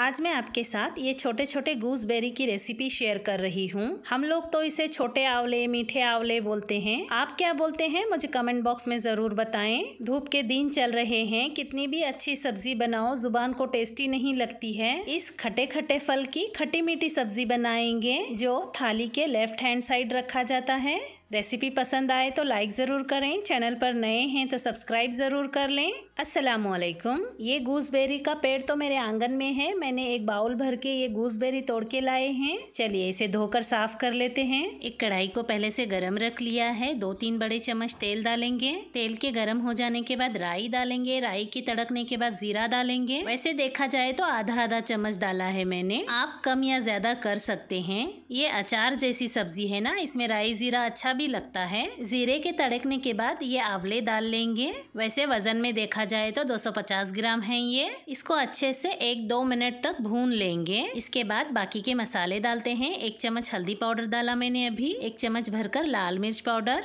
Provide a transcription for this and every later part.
आज मैं आपके साथ ये छोटे छोटे गूसबेरी की रेसिपी शेयर कर रही हूँ हम लोग तो इसे छोटे आंवले मीठे आंवले बोलते हैं आप क्या बोलते हैं मुझे कमेंट बॉक्स में ज़रूर बताएं धूप के दिन चल रहे हैं कितनी भी अच्छी सब्जी बनाओ जुबान को टेस्टी नहीं लगती है इस खटे खटे फल की खटी मीठी सब्जी बनाएंगे जो थाली के लेफ्ट हैंड साइड रखा जाता है रेसिपी पसंद आए तो लाइक ज़रूर करें चैनल पर नए हैं तो सब्सक्राइब ज़रूर कर लें असलकुम ये गूसबेरी का पेड़ तो मेरे आंगन में है मैंने एक बाउल भर के ये गूसबेरी तोड़ के लाए हैं चलिए इसे धोकर साफ कर लेते हैं एक कढ़ाई को पहले से गर्म रख लिया है दो तीन बड़े चम्मच तेल डालेंगे तेल के गरम हो जाने के बाद राई डालेंगे राई की तड़कने के बाद जीरा डालेंगे वैसे देखा जाए तो आधा आधा चम्मच डाला है मैंने आप कम या ज़्यादा कर सकते हैं ये अचार जैसी सब्जी है ना इसमें राई जीरा अच्छा भी लगता है ज़ीरे के तड़कने के बाद ये आंवले डाल लेंगे वैसे वज़न में देखा जाए तो 250 ग्राम है ये इसको अच्छे से एक दो मिनट तक भून लेंगे इसके बाद बाकी के मसाले डालते हैं एक चम्मच हल्दी पाउडर डाला मैंने अभी एक चम्मच भरकर लाल मिर्च पाउडर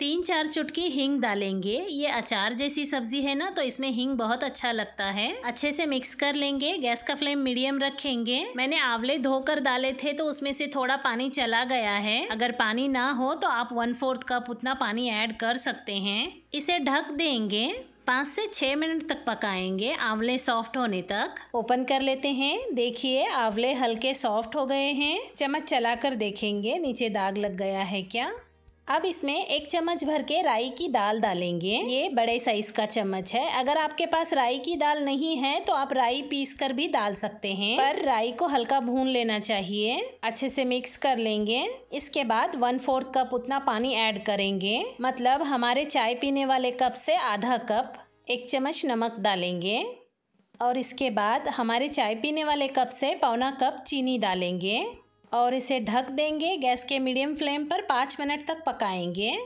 तीन चार चुटकी हींग डालेंगे ये अचार जैसी सब्जी है ना तो इसमें हींग बहुत अच्छा लगता है अच्छे से मिक्स कर लेंगे गैस का फ्लेम मीडियम रखेंगे मैंने आंवले धोकर डाले थे तो उसमें से थोड़ा पानी चला गया है अगर पानी ना हो तो आप वन फोर्थ कप उतना पानी ऐड कर सकते हैं इसे ढक देंगे पाँच से छः मिनट तक पकाएंगे आंवले सॉफ्ट होने तक ओपन कर लेते हैं देखिए आंवले हल्के सॉफ्ट हो गए हैं चम्मच चलाकर देखेंगे नीचे दाग लग गया है क्या अब इसमें एक चम्मच भर के राई की दाल डालेंगे ये बड़े साइज का चम्मच है अगर आपके पास राई की दाल नहीं है तो आप राई पीस कर भी डाल सकते हैं पर राई को हल्का भून लेना चाहिए अच्छे से मिक्स कर लेंगे इसके बाद वन फोर्थ कप उतना पानी ऐड करेंगे मतलब हमारे चाय पीने वाले कप से आधा कप एक चम्मच नमक डालेंगे और इसके बाद हमारे चाय पीने वाले कप से पौना कप चीनी डालेंगे और इसे ढक देंगे गैस के मीडियम फ्लेम पर पाँच मिनट तक पकाएंगे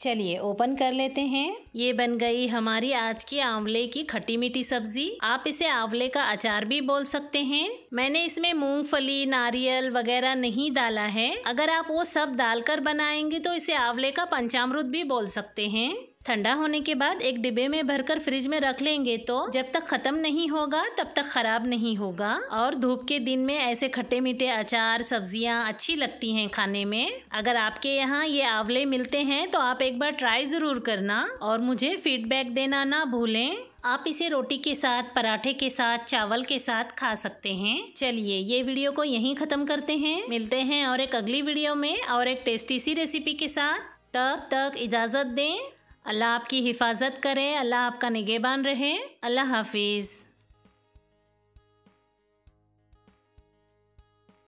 चलिए ओपन कर लेते हैं ये बन गई हमारी आज की आंवले की खट्टी मीठी सब्जी आप इसे आंवले का अचार भी बोल सकते हैं मैंने इसमें मूंगफली नारियल वगैरह नहीं डाला है अगर आप वो सब डालकर बनाएंगे तो इसे आंवले का पंचामृत भी बोल सकते हैं ठंडा होने के बाद एक डिब्बे में भरकर फ्रिज में रख लेंगे तो जब तक खत्म नहीं होगा तब तक खराब नहीं होगा और धूप के दिन में ऐसे खट्टे मीठे अचार सब्जियां अच्छी लगती हैं खाने में अगर आपके यहाँ ये आंवले मिलते हैं तो आप एक बार ट्राई जरूर करना और मुझे फीडबैक देना ना भूलें आप इसे रोटी के साथ पराठे के साथ चावल के साथ खा सकते हैं चलिए ये वीडियो को यहीं ख़त्म करते हैं मिलते हैं और एक अगली वीडियो में और एक टेस्टी सी रेसिपी के साथ तब तक इजाज़त दें अल्लाह आपकी हिफाजत करें अल्लाह आपका निगेबान रहें अल्लाह हाफिज़